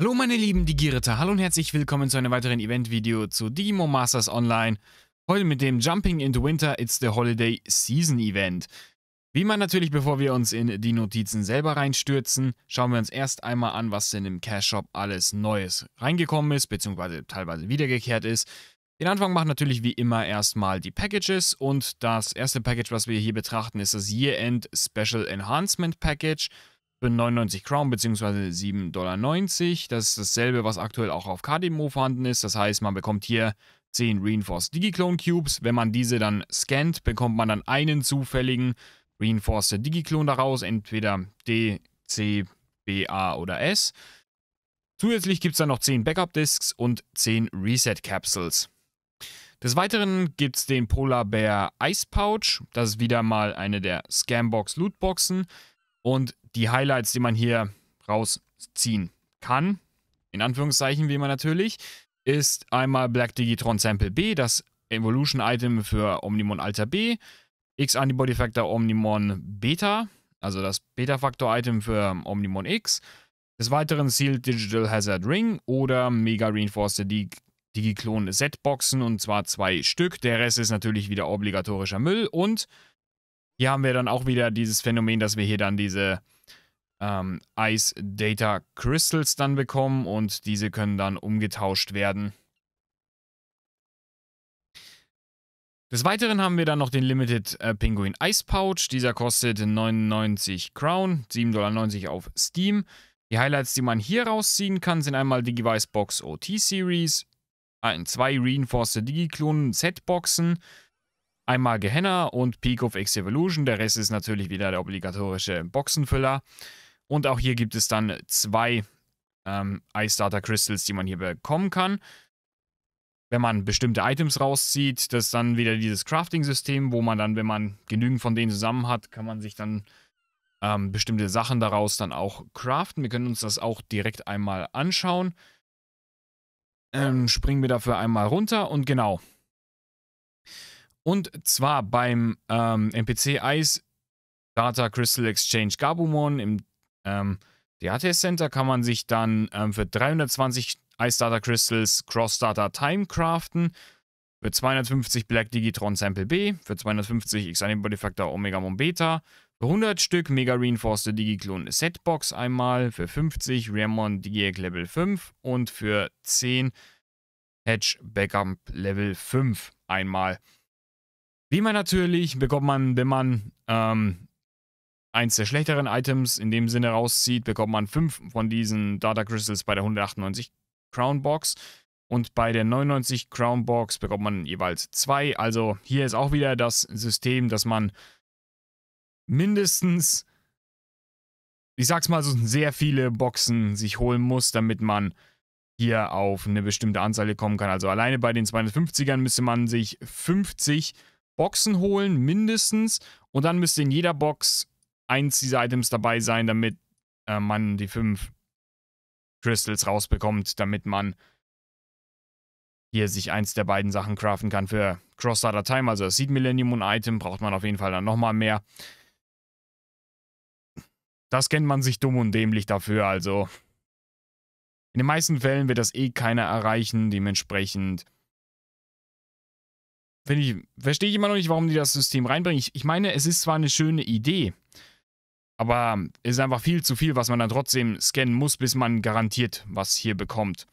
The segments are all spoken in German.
Hallo meine Lieben, die Girita. Hallo und herzlich willkommen zu einem weiteren Event-Video zu Digimon Masters Online. Heute mit dem Jumping into Winter It's the Holiday Season Event. Wie man natürlich, bevor wir uns in die Notizen selber reinstürzen, schauen wir uns erst einmal an, was denn im Cash-Shop alles Neues reingekommen ist, beziehungsweise teilweise wiedergekehrt ist. Den Anfang machen natürlich wie immer erstmal die Packages und das erste Package, was wir hier betrachten, ist das Year-End Special Enhancement Package für 99 Crown bzw. 7,90 Dollar. Das ist dasselbe, was aktuell auch auf KDMO vorhanden ist. Das heißt, man bekommt hier 10 Reinforced Digiclone Cubes. Wenn man diese dann scannt, bekommt man dann einen zufälligen Reinforced Digiclone daraus, entweder D, C, B, A oder S. Zusätzlich gibt es dann noch 10 backup Disks und 10 Reset-Capsules. Des Weiteren gibt es den Polar Bear Ice Pouch. Das ist wieder mal eine der Scambox Lootboxen und die Highlights, die man hier rausziehen kann, in Anführungszeichen wie man natürlich, ist einmal Black Digitron Sample B, das Evolution-Item für Omnimon Alter B, X-Antibody Factor Omnimon Beta, also das Beta-Factor-Item für Omnimon X, des Weiteren Sealed Digital Hazard Ring oder Mega Reinforced Dig Digiklon Boxen und zwar zwei Stück. Der Rest ist natürlich wieder obligatorischer Müll und hier haben wir dann auch wieder dieses Phänomen, dass wir hier dann diese ähm, Ice Data Crystals dann bekommen und diese können dann umgetauscht werden. Des Weiteren haben wir dann noch den Limited äh, Penguin Ice Pouch. Dieser kostet 99 Crown, 7,90 Dollar auf Steam. Die Highlights, die man hier rausziehen kann, sind einmal Digivice Box OT Series, ein, zwei Reinforced Digiklonen Setboxen, Einmal Gehenna und Peak of X-Evolution. Der Rest ist natürlich wieder der obligatorische Boxenfüller. Und auch hier gibt es dann zwei ähm, Ice Starter Crystals, die man hier bekommen kann. Wenn man bestimmte Items rauszieht, das ist dann wieder dieses Crafting-System, wo man dann, wenn man genügend von denen zusammen hat, kann man sich dann ähm, bestimmte Sachen daraus dann auch craften. Wir können uns das auch direkt einmal anschauen. Ähm, springen wir dafür einmal runter und genau, und zwar beim ähm, NPC Ice Data Crystal Exchange Gabumon im ähm, DHTS Center kann man sich dann ähm, für 320 Ice Data Crystals Cross Data Time craften. Für 250 Black Digitron Sample B, für 250 X-Anime Body Factor Omega Mon Beta, für 100 Stück Mega Reinforced Digiklon Setbox einmal, für 50 Ramon Digiac Level 5 und für 10 Hedge Backup Level 5 einmal. Wie man natürlich bekommt man, wenn man ähm, eins der schlechteren Items in dem Sinne rauszieht, bekommt man fünf von diesen Data Crystals bei der 198 Crown Box. Und bei der 99 Crown Box bekommt man jeweils zwei. Also hier ist auch wieder das System, dass man mindestens, ich sag's mal so, sehr viele Boxen sich holen muss, damit man hier auf eine bestimmte Anzahl kommen kann. Also alleine bei den 250ern müsste man sich 50 Boxen holen, mindestens. Und dann müsste in jeder Box eins dieser Items dabei sein, damit äh, man die fünf Crystals rausbekommt, damit man hier sich eins der beiden Sachen craften kann für Cross-Starter Time, also das Seed Millennium und Item, braucht man auf jeden Fall dann nochmal mehr. Das kennt man sich dumm und dämlich dafür, also. In den meisten Fällen wird das eh keiner erreichen, dementsprechend wenn ich, verstehe ich immer noch nicht, warum die das System reinbringen. Ich, ich meine, es ist zwar eine schöne Idee, aber es ist einfach viel zu viel, was man dann trotzdem scannen muss, bis man garantiert was hier bekommt.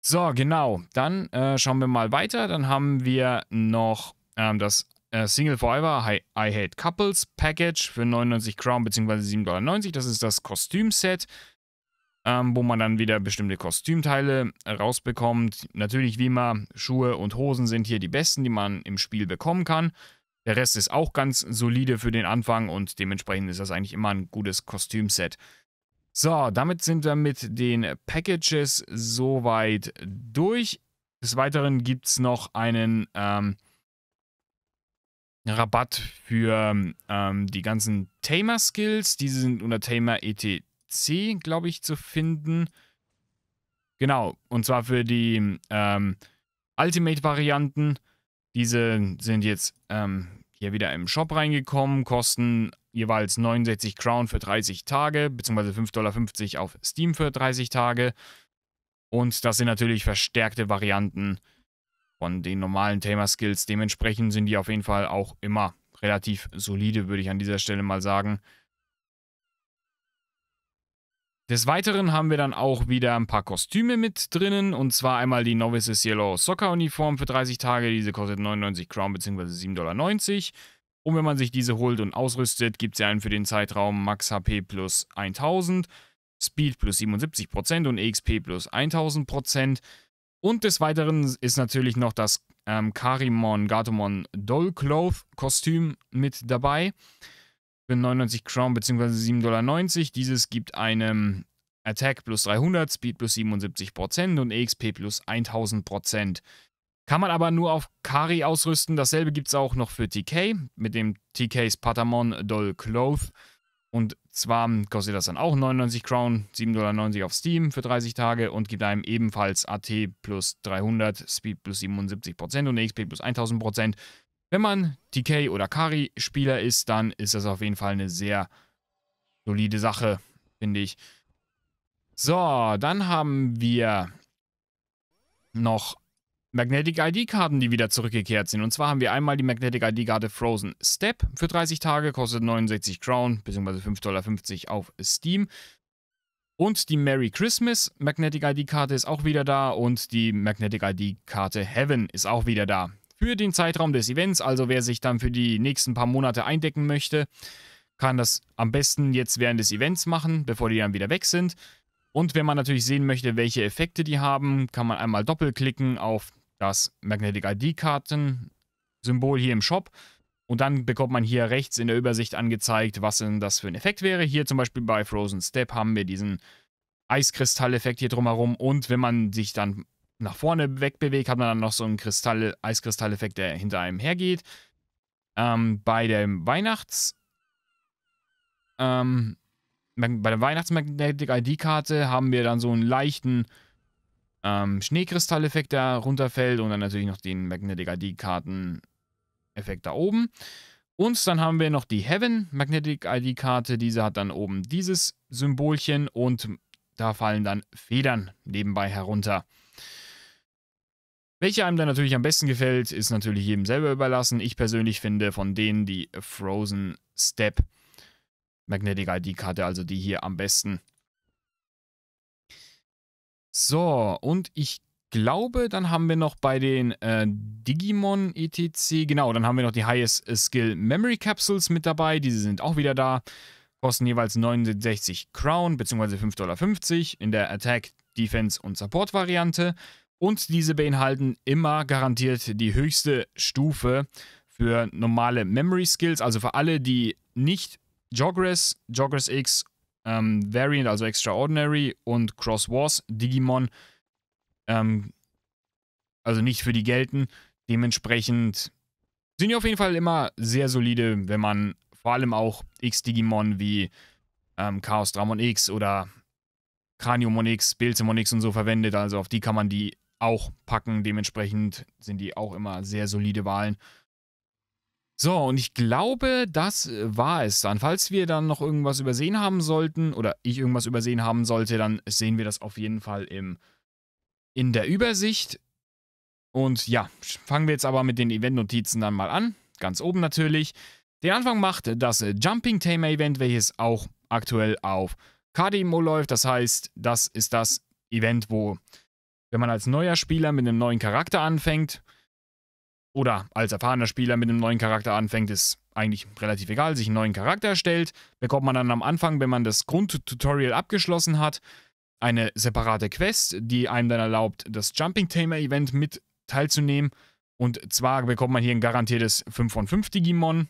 So, genau. Dann äh, schauen wir mal weiter. Dann haben wir noch ähm, das äh, Single Forever I, I, Hate Couples Package für 99 Crown bzw. 7,90 Dollar. Das ist das Kostümset ähm, wo man dann wieder bestimmte Kostümteile äh, rausbekommt. Natürlich wie immer, Schuhe und Hosen sind hier die besten, die man im Spiel bekommen kann. Der Rest ist auch ganz solide für den Anfang und dementsprechend ist das eigentlich immer ein gutes Kostümset. So, damit sind wir mit den Packages soweit durch. Des Weiteren gibt es noch einen ähm, Rabatt für ähm, die ganzen Tamer-Skills. Diese sind unter Tamer ETT C, glaube ich, zu finden. Genau, und zwar für die ähm, Ultimate-Varianten. Diese sind jetzt ähm, hier wieder im Shop reingekommen, kosten jeweils 69 Crown für 30 Tage, beziehungsweise 5,50 Dollar auf Steam für 30 Tage. Und das sind natürlich verstärkte Varianten von den normalen Tamer-Skills. Dementsprechend sind die auf jeden Fall auch immer relativ solide, würde ich an dieser Stelle mal sagen. Des Weiteren haben wir dann auch wieder ein paar Kostüme mit drinnen. Und zwar einmal die Novices Yellow Soccer Uniform für 30 Tage. Diese kostet 99 Crown bzw. 7,90 Dollar. Und wenn man sich diese holt und ausrüstet, gibt es ja einen für den Zeitraum Max HP plus 1000, Speed plus 77% und EXP plus 1000%. Und des Weiteren ist natürlich noch das ähm, Karimon Gatomon Dollcloth Kostüm mit dabei für 99 Crown bzw. 7,90 Dollar. Dieses gibt einem Attack plus 300, Speed plus 77% und EXP plus 1000%. Kann man aber nur auf Kari ausrüsten. Dasselbe gibt es auch noch für TK mit dem TKs Patamon Doll Cloth. Und zwar kostet das dann auch 99 Crown, 7,90 Dollar auf Steam für 30 Tage und gibt einem ebenfalls AT plus 300, Speed plus 77% und EXP plus 1000% wenn man TK oder Kari-Spieler ist, dann ist das auf jeden Fall eine sehr solide Sache, finde ich. So, dann haben wir noch Magnetic ID-Karten, die wieder zurückgekehrt sind. Und zwar haben wir einmal die Magnetic ID-Karte Frozen Step für 30 Tage, kostet 69 Crown, bzw. 5,50 Dollar auf Steam. Und die Merry Christmas Magnetic ID-Karte ist auch wieder da und die Magnetic ID-Karte Heaven ist auch wieder da für den Zeitraum des Events. Also wer sich dann für die nächsten paar Monate eindecken möchte, kann das am besten jetzt während des Events machen, bevor die dann wieder weg sind. Und wenn man natürlich sehen möchte, welche Effekte die haben, kann man einmal doppelklicken auf das Magnetic ID-Karten-Symbol hier im Shop. Und dann bekommt man hier rechts in der Übersicht angezeigt, was denn das für ein Effekt wäre. Hier zum Beispiel bei Frozen Step haben wir diesen Eiskristalleffekt hier drumherum. Und wenn man sich dann nach vorne wegbewegt, hat man dann noch so einen Kristall, Eiskristalleffekt, der hinter einem hergeht. Ähm, bei dem Weihnachts... Ähm, bei der Weihnachtsmagnetic ID-Karte haben wir dann so einen leichten ähm, Schneekristalleffekt, der runterfällt und dann natürlich noch den Magnetic ID-Karten-Effekt da oben. Und dann haben wir noch die Heaven Magnetic ID-Karte. Diese hat dann oben dieses Symbolchen und da fallen dann Federn nebenbei herunter. Welche einem dann natürlich am besten gefällt, ist natürlich jedem selber überlassen. Ich persönlich finde von denen die Frozen Step Magnetic ID-Karte, also die hier am besten. So, und ich glaube, dann haben wir noch bei den äh, Digimon ETC, genau, dann haben wir noch die Highest Skill Memory Capsules mit dabei. Diese sind auch wieder da. Kosten jeweils 69 Crown bzw. 5,50 Dollar in der Attack, Defense und Support Variante. Und diese beinhalten immer garantiert die höchste Stufe für normale Memory Skills, also für alle, die nicht Jogress, Jogress X, ähm, Variant, also Extraordinary und Cross Wars Digimon, ähm, also nicht für die gelten. Dementsprechend sind die auf jeden Fall immer sehr solide, wenn man vor allem auch X-Digimon wie ähm, Chaos Dramon X oder Craniumon X, Belzemon X und so verwendet. Also auf die kann man die auch packen. Dementsprechend sind die auch immer sehr solide Wahlen. So, und ich glaube, das äh, war es dann. Falls wir dann noch irgendwas übersehen haben sollten oder ich irgendwas übersehen haben sollte, dann sehen wir das auf jeden Fall im, in der Übersicht. Und ja, fangen wir jetzt aber mit den Event-Notizen dann mal an. Ganz oben natürlich. Den Anfang macht das äh, Jumping Tamer Event, welches auch aktuell auf KDMO läuft. Das heißt, das ist das Event, wo wenn man als neuer Spieler mit einem neuen Charakter anfängt oder als erfahrener Spieler mit einem neuen Charakter anfängt, ist eigentlich relativ egal, sich einen neuen Charakter erstellt, bekommt man dann am Anfang, wenn man das Grundtutorial abgeschlossen hat, eine separate Quest, die einem dann erlaubt, das Jumping Tamer Event mit teilzunehmen. Und zwar bekommt man hier ein garantiertes 5 von 5 Digimon.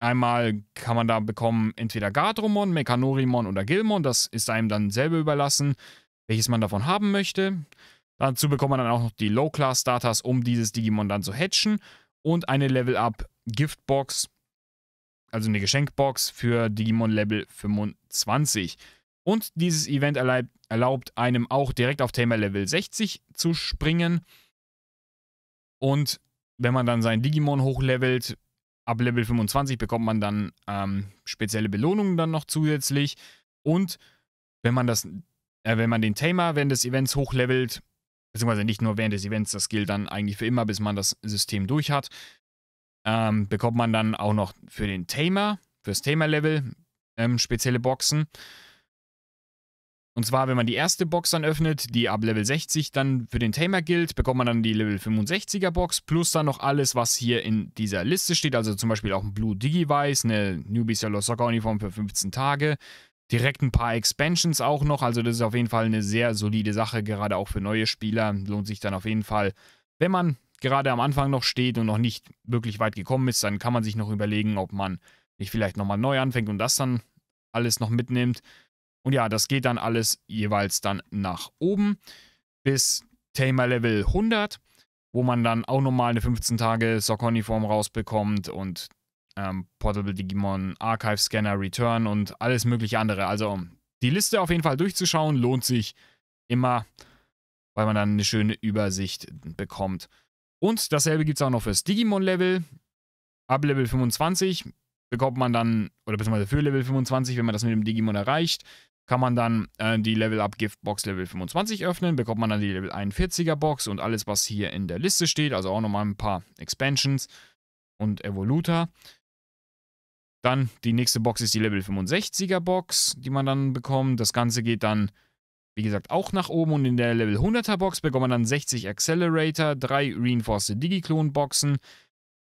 Einmal kann man da bekommen entweder Gardromon, Mechanorimon oder Gilmon. Das ist einem dann selber überlassen, welches man davon haben möchte. Dazu bekommt man dann auch noch die Low-Class-Starters, um dieses Digimon dann zu hatchen. Und eine Level-Up-Giftbox, also eine Geschenkbox für Digimon Level 25. Und dieses Event erlaubt, einem auch direkt auf Tamer Level 60 zu springen. Und wenn man dann sein Digimon hochlevelt, ab Level 25 bekommt man dann ähm, spezielle Belohnungen dann noch zusätzlich. Und wenn man das, äh, wenn man den Tamer während des Events hochlevelt, beziehungsweise nicht nur während des Events, das gilt dann eigentlich für immer, bis man das System durch hat. Ähm, bekommt man dann auch noch für den Tamer, fürs Tamer-Level ähm, spezielle Boxen. Und zwar, wenn man die erste Box dann öffnet, die ab Level 60 dann für den Tamer gilt, bekommt man dann die Level 65er Box, plus dann noch alles, was hier in dieser Liste steht. Also zum Beispiel auch ein Blue Digi-Weiß, eine Newbie Solo Soccer Uniform für 15 Tage, Direkt ein paar Expansions auch noch. Also das ist auf jeden Fall eine sehr solide Sache, gerade auch für neue Spieler. Lohnt sich dann auf jeden Fall, wenn man gerade am Anfang noch steht und noch nicht wirklich weit gekommen ist, dann kann man sich noch überlegen, ob man nicht vielleicht nochmal neu anfängt und das dann alles noch mitnimmt. Und ja, das geht dann alles jeweils dann nach oben bis Tamer Level 100, wo man dann auch nochmal eine 15 Tage Sokoni-Form rausbekommt und ähm, Portable Digimon, Archive Scanner, Return und alles mögliche andere. Also die Liste auf jeden Fall durchzuschauen, lohnt sich immer, weil man dann eine schöne Übersicht bekommt. Und dasselbe gibt es auch noch fürs Digimon-Level. Ab Level 25 bekommt man dann, oder beziehungsweise für Level 25, wenn man das mit dem Digimon erreicht, kann man dann äh, die Level Up Gift Box Level 25 öffnen, bekommt man dann die Level 41er Box und alles, was hier in der Liste steht, also auch nochmal ein paar Expansions und Evoluta. Dann die nächste Box ist die Level 65er Box, die man dann bekommt. Das Ganze geht dann, wie gesagt, auch nach oben. Und in der Level 100er Box bekommt man dann 60 Accelerator, 3 Reinforced Digiklon Boxen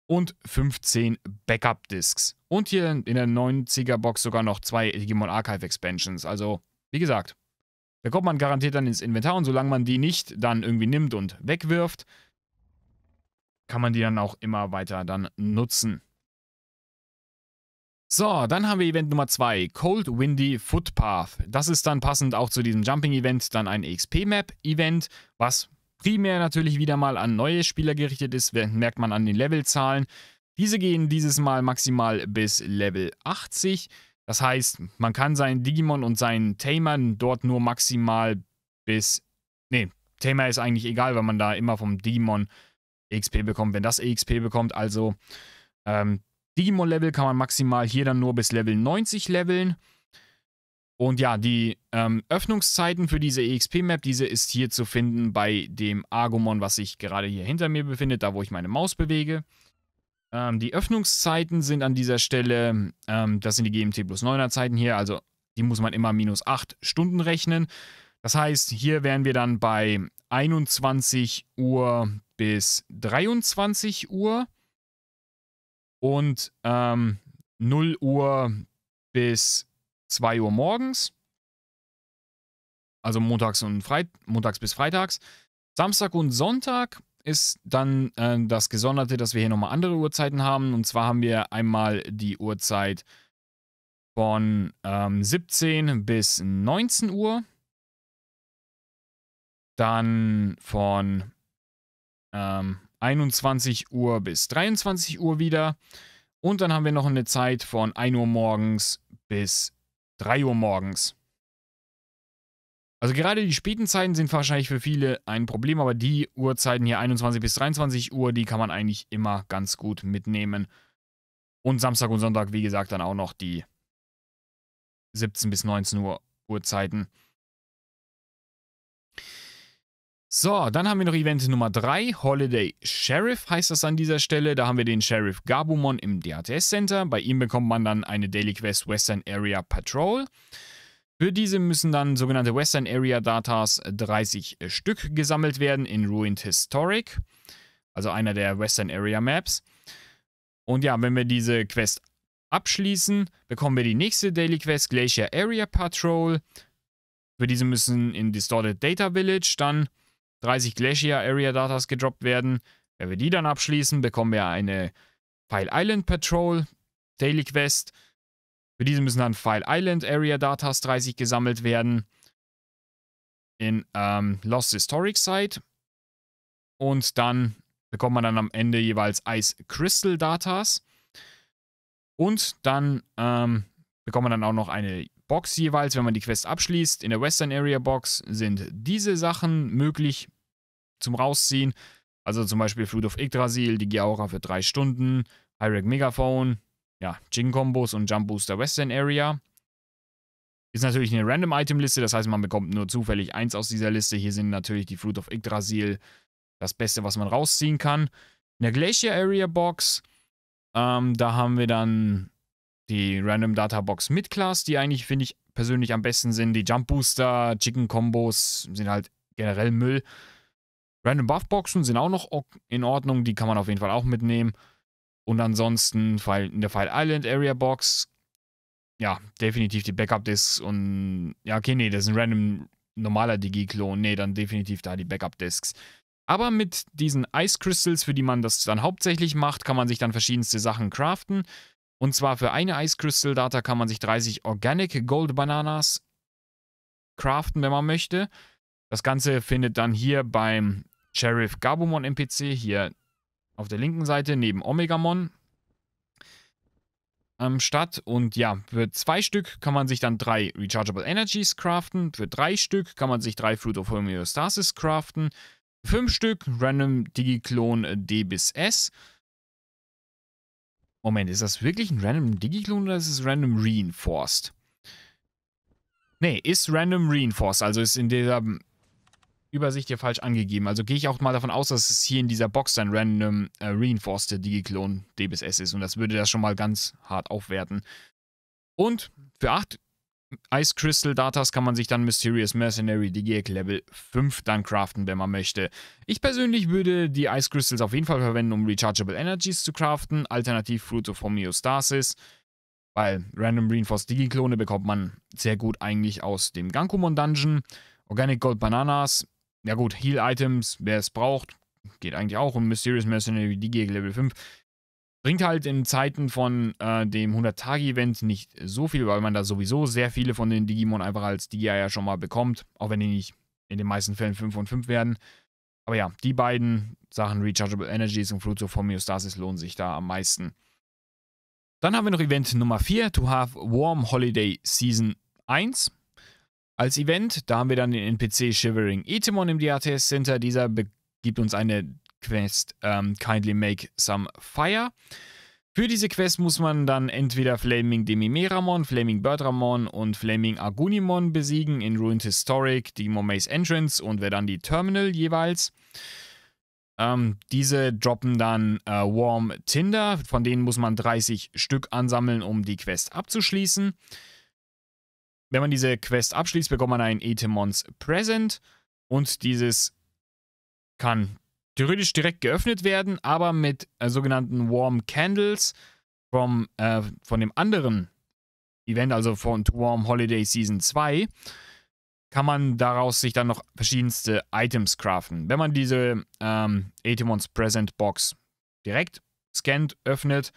und 15 Backup Discs. Und hier in der 90er Box sogar noch 2 Digimon Archive Expansions. Also, wie gesagt, bekommt man garantiert dann ins Inventar. Und solange man die nicht dann irgendwie nimmt und wegwirft, kann man die dann auch immer weiter dann nutzen. So, dann haben wir Event Nummer 2, Cold Windy Footpath. Das ist dann passend auch zu diesem Jumping-Event dann ein XP-Map-Event, was primär natürlich wieder mal an neue Spieler gerichtet ist, merkt man an den Levelzahlen. Diese gehen dieses Mal maximal bis Level 80. Das heißt, man kann seinen Digimon und seinen Tamer dort nur maximal bis. Ne, Tamer ist eigentlich egal, weil man da immer vom Digimon XP bekommt, wenn das EXP bekommt. Also ähm, Digimon-Level kann man maximal hier dann nur bis Level 90 leveln. Und ja, die ähm, Öffnungszeiten für diese EXP-Map, diese ist hier zu finden bei dem Argomon, was sich gerade hier hinter mir befindet, da wo ich meine Maus bewege. Ähm, die Öffnungszeiten sind an dieser Stelle, ähm, das sind die GMT plus 9er Zeiten hier, also die muss man immer minus 8 Stunden rechnen. Das heißt, hier wären wir dann bei 21 Uhr bis 23 Uhr und ähm, 0 Uhr bis 2 Uhr morgens. Also montags, und Freit montags bis freitags. Samstag und Sonntag ist dann äh, das Gesonderte, dass wir hier nochmal andere Uhrzeiten haben. Und zwar haben wir einmal die Uhrzeit von ähm, 17 bis 19 Uhr. Dann von ähm, 21 Uhr bis 23 Uhr wieder. Und dann haben wir noch eine Zeit von 1 Uhr morgens bis 3 Uhr morgens. Also gerade die späten Zeiten sind wahrscheinlich für viele ein Problem, aber die Uhrzeiten hier 21 bis 23 Uhr, die kann man eigentlich immer ganz gut mitnehmen. Und Samstag und Sonntag, wie gesagt, dann auch noch die 17 bis 19 Uhr Uhrzeiten. So, dann haben wir noch Event Nummer 3, Holiday Sheriff heißt das an dieser Stelle. Da haben wir den Sheriff Gabumon im DHTS Center. Bei ihm bekommt man dann eine Daily Quest Western Area Patrol. Für diese müssen dann sogenannte Western Area Datas 30 äh, Stück gesammelt werden in Ruined Historic, also einer der Western Area Maps. Und ja, wenn wir diese Quest abschließen, bekommen wir die nächste Daily Quest Glacier Area Patrol. Für diese müssen in Distorted Data Village dann 30 Glacier Area Datas gedroppt werden. Wenn wir die dann abschließen, bekommen wir eine File Island Patrol Daily Quest. Für diese müssen dann File Island Area Datas 30 gesammelt werden in ähm, Lost Historic Site. Und dann bekommt man dann am Ende jeweils Ice Crystal Datas. Und dann ähm, bekommt man dann auch noch eine Box jeweils, wenn man die Quest abschließt. In der Western Area Box sind diese Sachen möglich zum Rausziehen. Also zum Beispiel Flut of Yggdrasil, die Giaura für 3 Stunden, Hyrek Megaphone, ja, jin Combos und Jump Booster Western Area. Ist natürlich eine Random-Item-Liste, das heißt, man bekommt nur zufällig eins aus dieser Liste. Hier sind natürlich die Flut of Yggdrasil das Beste, was man rausziehen kann. In der Glacier Area Box, ähm, da haben wir dann die Random Data Box mit Class, die eigentlich, finde ich, persönlich am besten sind. Die Jump Booster, Chicken Combos sind halt generell Müll. Random Buff Boxen sind auch noch in Ordnung, die kann man auf jeden Fall auch mitnehmen. Und ansonsten in der File Island Area Box, ja, definitiv die Backup Discs und, ja, okay, nee, das ist ein random normaler Digi-Klon. Nee, dann definitiv da die Backup Discs. Aber mit diesen Ice Crystals, für die man das dann hauptsächlich macht, kann man sich dann verschiedenste Sachen craften. Und zwar für eine Ice Crystal Data kann man sich 30 Organic Gold Bananas craften, wenn man möchte. Das Ganze findet dann hier beim Sheriff Gabumon NPC hier auf der linken Seite neben Omegamon ähm, statt. Und ja, für zwei Stück kann man sich dann drei Rechargeable Energies craften. Für drei Stück kann man sich drei Fruit of Homeostasis craften. Fünf Stück Random Digiklon D bis S. Moment, ist das wirklich ein Random Digiklon oder ist es Random Reinforced? Nee, ist Random Reinforced. Also ist in dieser Übersicht hier falsch angegeben. Also gehe ich auch mal davon aus, dass es hier in dieser Box ein random äh, reinforced Digiklon D bis S ist. Und das würde das schon mal ganz hart aufwerten. Und für 8 Ice Crystal Datas kann man sich dann Mysterious Mercenary DGEC Level 5 dann craften, wenn man möchte. Ich persönlich würde die Ice Crystals auf jeden Fall verwenden, um Rechargeable Energies zu craften, alternativ Fruit of Homeostasis, weil Random Reinforced Digi-Klone bekommt man sehr gut eigentlich aus dem Gankumon Dungeon. Organic Gold Bananas ja gut, Heal-Items, wer es braucht, geht eigentlich auch. Und Mysterious Mercenary, die geht Level 5. Bringt halt in Zeiten von äh, dem 100-Tage-Event nicht so viel, weil man da sowieso sehr viele von den Digimon einfach als digi ja schon mal bekommt. Auch wenn die nicht in den meisten Fällen 5 und 5 werden. Aber ja, die beiden Sachen, Rechargeable Energies und Fruits of Homeostasis, lohnen sich da am meisten. Dann haben wir noch Event Nummer 4, To Have Warm Holiday Season 1. Als Event, da haben wir dann den NPC Shivering Itemon im DRTS Center. Dieser gibt uns eine Quest, ähm, Kindly Make Some Fire. Für diese Quest muss man dann entweder Flaming Demimeramon, Flaming Birdramon und Flaming Agunimon besiegen in Ruined Historic, die Momaze Entrance und wer dann die Terminal jeweils. Ähm, diese droppen dann äh, Warm Tinder, von denen muss man 30 Stück ansammeln, um die Quest abzuschließen. Wenn man diese Quest abschließt, bekommt man ein Etemons Present und dieses kann theoretisch direkt geöffnet werden, aber mit äh, sogenannten Warm Candles vom, äh, von dem anderen Event, also von To Warm Holiday Season 2, kann man daraus sich dann noch verschiedenste Items craften. Wenn man diese ähm, Atemons Present Box direkt scannt, öffnet,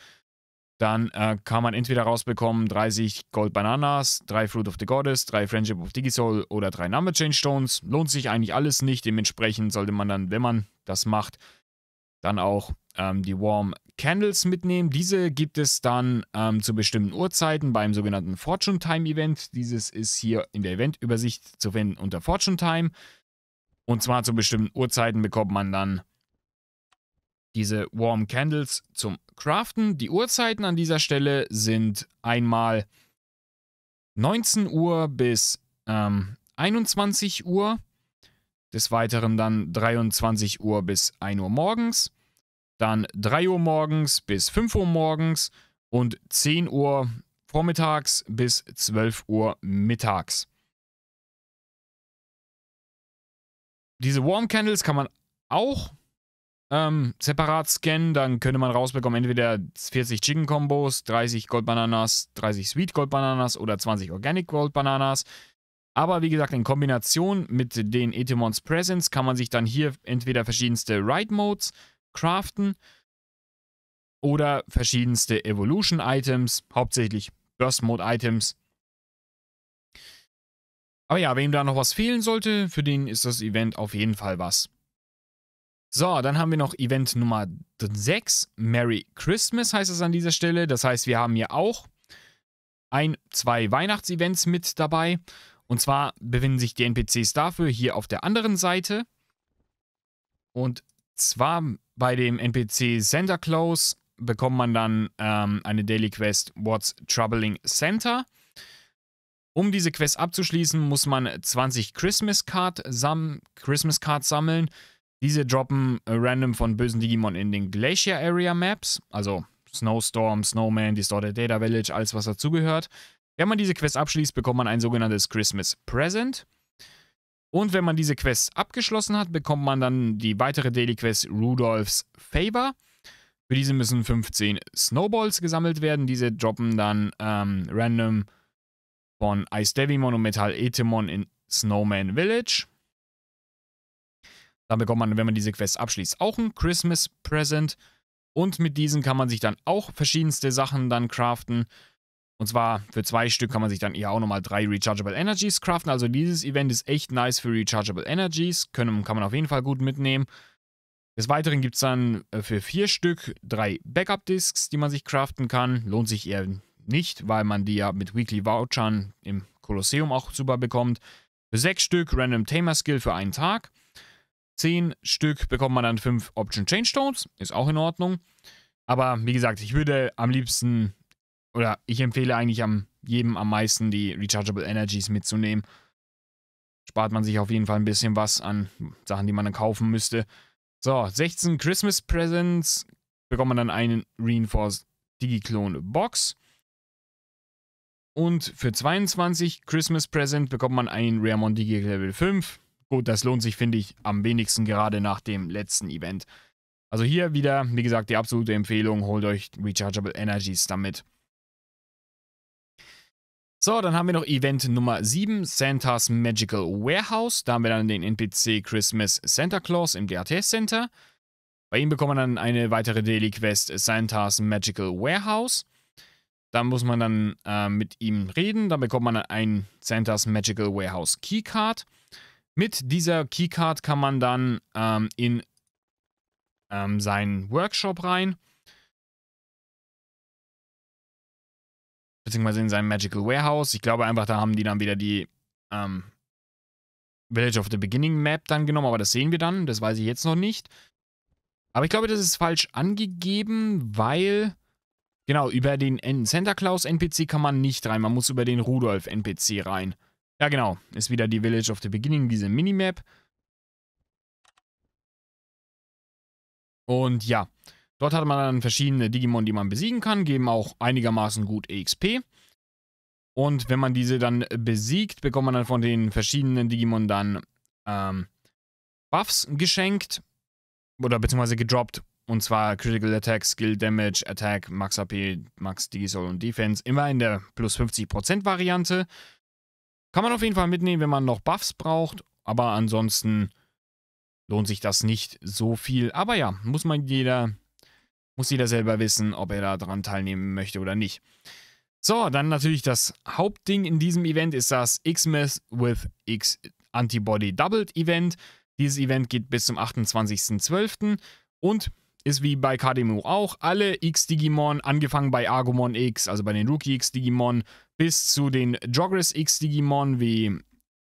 dann äh, kann man entweder rausbekommen 30 Gold Bananas, 3 Fruit of the Goddess, 3 Friendship of Digisoul oder 3 Number Change Stones. Lohnt sich eigentlich alles nicht. Dementsprechend sollte man dann, wenn man das macht, dann auch ähm, die Warm Candles mitnehmen. Diese gibt es dann ähm, zu bestimmten Uhrzeiten beim sogenannten Fortune Time Event. Dieses ist hier in der Eventübersicht zu finden unter Fortune Time. Und zwar zu bestimmten Uhrzeiten bekommt man dann diese Warm Candles zum Craften. Die Uhrzeiten an dieser Stelle sind einmal 19 Uhr bis ähm, 21 Uhr, des Weiteren dann 23 Uhr bis 1 Uhr morgens, dann 3 Uhr morgens bis 5 Uhr morgens und 10 Uhr vormittags bis 12 Uhr mittags. Diese Warm Candles kann man auch ähm, separat scannen, dann könnte man rausbekommen, entweder 40 Chicken Combos, 30 Gold Bananas, 30 Sweet Gold Bananas oder 20 Organic Gold Bananas. Aber wie gesagt, in Kombination mit den Etemons Presents kann man sich dann hier entweder verschiedenste Ride Modes craften oder verschiedenste Evolution Items, hauptsächlich Burst Mode Items. Aber ja, wem da noch was fehlen sollte, für den ist das Event auf jeden Fall was. So, dann haben wir noch Event Nummer 6. Merry Christmas heißt es an dieser Stelle. Das heißt, wir haben hier auch ein, zwei Weihnachtsevents mit dabei. Und zwar befinden sich die NPCs dafür hier auf der anderen Seite. Und zwar bei dem NPC Santa Claus bekommt man dann ähm, eine Daily Quest What's Troubling Santa. Um diese Quest abzuschließen, muss man 20 Christmas Card, sam Christmas Cards sammeln. Diese droppen äh, random von bösen Digimon in den Glacier Area Maps, also Snowstorm, Snowman, Distorted Data Village, alles was dazugehört. Wenn man diese Quest abschließt, bekommt man ein sogenanntes Christmas Present. Und wenn man diese Quest abgeschlossen hat, bekommt man dann die weitere Daily Quest Rudolphs Favor. Für diese müssen 15 Snowballs gesammelt werden. Diese droppen dann ähm, random von Ice Devimon und Metal Etemon in Snowman Village. Dann bekommt man, wenn man diese Quest abschließt, auch ein Christmas Present. Und mit diesen kann man sich dann auch verschiedenste Sachen dann craften. Und zwar für zwei Stück kann man sich dann eher auch nochmal drei Rechargeable Energies craften. Also dieses Event ist echt nice für Rechargeable Energies. Können, kann man auf jeden Fall gut mitnehmen. Des Weiteren gibt es dann äh, für vier Stück drei Backup-Discs, die man sich craften kann. Lohnt sich eher nicht, weil man die ja mit Weekly Vouchern im Kolosseum auch super bekommt. Für sechs Stück Random Tamer Skill für einen Tag. 10 Stück bekommt man dann 5 Option Change Stones, ist auch in Ordnung. Aber wie gesagt, ich würde am liebsten oder ich empfehle eigentlich am, jedem am meisten die Rechargeable Energies mitzunehmen. Spart man sich auf jeden Fall ein bisschen was an Sachen, die man dann kaufen müsste. So, 16 Christmas Presents bekommt man dann einen Reinforced Digiklon Box. Und für 22 Christmas Present bekommt man einen Raremon Digi Level 5 Gut, das lohnt sich, finde ich, am wenigsten gerade nach dem letzten Event. Also hier wieder, wie gesagt, die absolute Empfehlung, holt euch Rechargeable Energies damit. So, dann haben wir noch Event Nummer 7, Santa's Magical Warehouse. Da haben wir dann den NPC Christmas Santa Claus im DATS Center. Bei ihm bekommt man dann eine weitere Daily Quest, Santa's Magical Warehouse. Da muss man dann äh, mit ihm reden. Dann bekommt man dann ein Santa's Magical Warehouse Keycard. Mit dieser Keycard kann man dann ähm, in ähm, seinen Workshop rein. Beziehungsweise in sein Magical Warehouse. Ich glaube einfach, da haben die dann wieder die ähm, Village of the Beginning Map dann genommen, aber das sehen wir dann. Das weiß ich jetzt noch nicht. Aber ich glaube, das ist falsch angegeben, weil. Genau, über den Santa Claus NPC kann man nicht rein. Man muss über den Rudolf NPC rein. Ja, genau. Ist wieder die Village of the Beginning, diese Minimap. Und ja, dort hat man dann verschiedene Digimon, die man besiegen kann, geben auch einigermaßen gut EXP. Und wenn man diese dann besiegt, bekommt man dann von den verschiedenen Digimon dann ähm, Buffs geschenkt oder beziehungsweise gedroppt. Und zwar Critical Attack, Skill Damage, Attack, Max AP, Max Digisol und Defense. Immer in der plus 50% Variante. Kann man auf jeden Fall mitnehmen, wenn man noch Buffs braucht. Aber ansonsten lohnt sich das nicht so viel. Aber ja, muss man jeder, muss jeder selber wissen, ob er da dran teilnehmen möchte oder nicht. So, dann natürlich das Hauptding in diesem Event ist das X-Mess with X Antibody Doubled Event. Dieses Event geht bis zum 28.12. und ist wie bei KDMU auch, alle X-Digimon, angefangen bei Argomon X, also bei den Rookie X-Digimon, bis zu den Jogress X-Digimon wie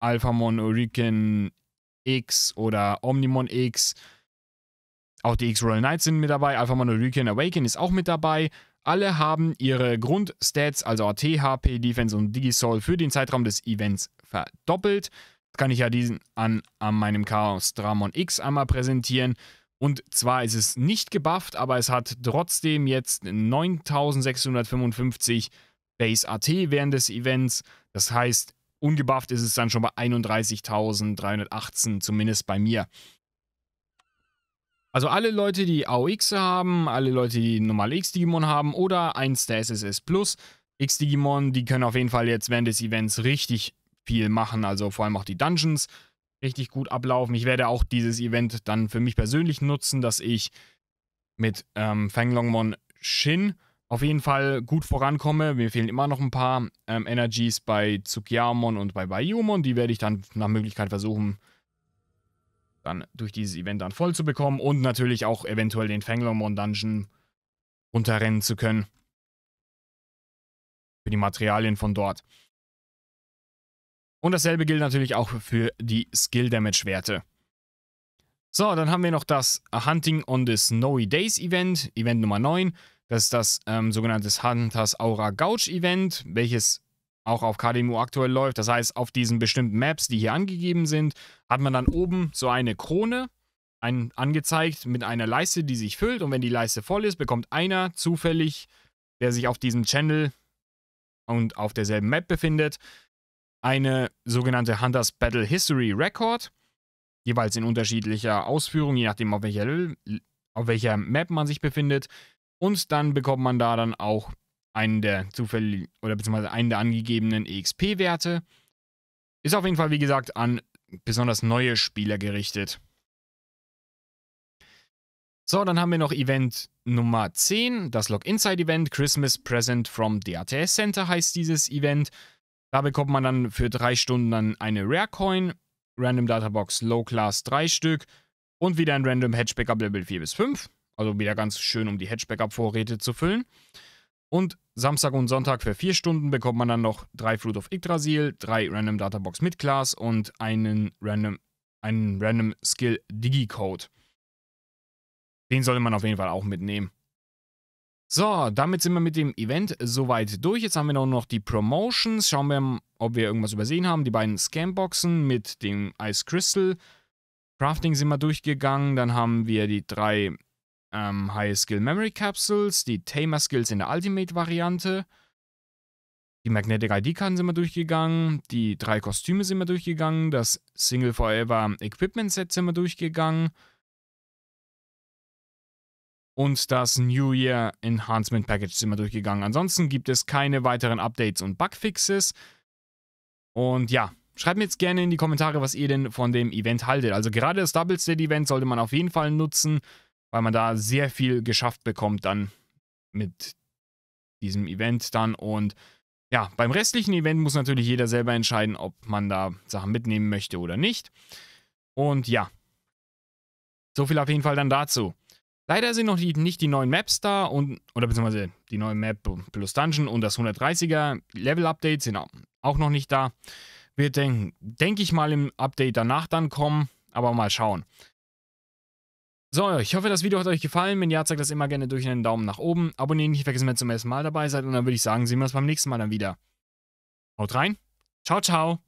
Alphamon, Uriken X oder Omnimon X. Auch die X-Royal Knights sind mit dabei, Alphamon, Uriken, Awaken ist auch mit dabei. Alle haben ihre Grundstats, also AT, HP, Defense und Digisol, für den Zeitraum des Events verdoppelt. Das kann ich ja diesen an, an meinem Chaos Dramon X einmal präsentieren. Und zwar ist es nicht gebufft, aber es hat trotzdem jetzt 9655 Base AT während des Events. Das heißt, ungebufft ist es dann schon bei 31.318, zumindest bei mir. Also alle Leute, die AOX haben, alle Leute, die normal X-Digimon haben oder eins der SSS Plus X-Digimon, die können auf jeden Fall jetzt während des Events richtig viel machen. Also vor allem auch die Dungeons richtig gut ablaufen. Ich werde auch dieses Event dann für mich persönlich nutzen, dass ich mit ähm, Fang Longmon Shin auf jeden Fall gut vorankomme. Mir fehlen immer noch ein paar ähm, Energies bei Tsukiamon und bei Bayumon. Die werde ich dann nach Möglichkeit versuchen, dann durch dieses Event dann voll zu bekommen und natürlich auch eventuell den Fanglomon Dungeon runterrennen zu können. Für die Materialien von dort. Und dasselbe gilt natürlich auch für die Skill-Damage-Werte. So, dann haben wir noch das Hunting on the Snowy Days Event, Event Nummer 9. Das ist das ähm, sogenannte Hunters Aura Gouch Event, welches auch auf KDMU aktuell läuft. Das heißt, auf diesen bestimmten Maps, die hier angegeben sind, hat man dann oben so eine Krone ein, angezeigt mit einer Leiste, die sich füllt. Und wenn die Leiste voll ist, bekommt einer zufällig, der sich auf diesem Channel und auf derselben Map befindet, eine sogenannte Hunters Battle History Record, jeweils in unterschiedlicher Ausführung, je nachdem auf welcher, auf welcher Map man sich befindet. Und dann bekommt man da dann auch einen der zufällig oder beziehungsweise einen der angegebenen EXP-Werte. Ist auf jeden Fall, wie gesagt, an besonders neue Spieler gerichtet. So, dann haben wir noch Event Nummer 10, das Log Inside Event, Christmas Present from DATS Center heißt dieses Event. Da bekommt man dann für drei Stunden dann eine Rare Coin, Random Data Box Low Class 3 Stück und wieder ein Random Hedge Backup Level 4 bis 5. Also wieder ganz schön, um die Hedge Backup Vorräte zu füllen. Und Samstag und Sonntag für vier Stunden bekommt man dann noch drei Fruit of Yggdrasil, drei Random Data Box mit Class und einen Random, einen Random Skill Digicode. Den sollte man auf jeden Fall auch mitnehmen. So, damit sind wir mit dem Event soweit durch. Jetzt haben wir noch die Promotions. Schauen wir, ob wir irgendwas übersehen haben. Die beiden Scamboxen mit dem Ice Crystal. Crafting sind wir durchgegangen. Dann haben wir die drei ähm, High Skill Memory Capsules, die Tamer Skills in der Ultimate-Variante. Die Magnetic ID-Karten sind wir durchgegangen, die drei Kostüme sind wir durchgegangen, das Single Forever Equipment Set sind wir durchgegangen, und das New Year Enhancement Package sind wir durchgegangen. Ansonsten gibt es keine weiteren Updates und Bugfixes. Und ja, schreibt mir jetzt gerne in die Kommentare, was ihr denn von dem Event haltet. Also gerade das Double State Event sollte man auf jeden Fall nutzen, weil man da sehr viel geschafft bekommt dann mit diesem Event dann. Und ja, beim restlichen Event muss natürlich jeder selber entscheiden, ob man da Sachen mitnehmen möchte oder nicht. Und ja, so viel auf jeden Fall dann dazu. Leider sind noch die, nicht die neuen Maps da und, oder beziehungsweise die neue Map plus Dungeon und das 130er Level Update sind auch noch nicht da. Wird, denke denk ich mal, im Update danach dann kommen, aber mal schauen. So, ich hoffe, das Video hat euch gefallen. Wenn ja, zeigt das immer gerne durch einen Daumen nach oben. Abonnieren nicht vergessen, wenn ihr zum ersten Mal dabei seid. Und dann würde ich sagen, sehen wir uns beim nächsten Mal dann wieder. Haut rein. Ciao, ciao.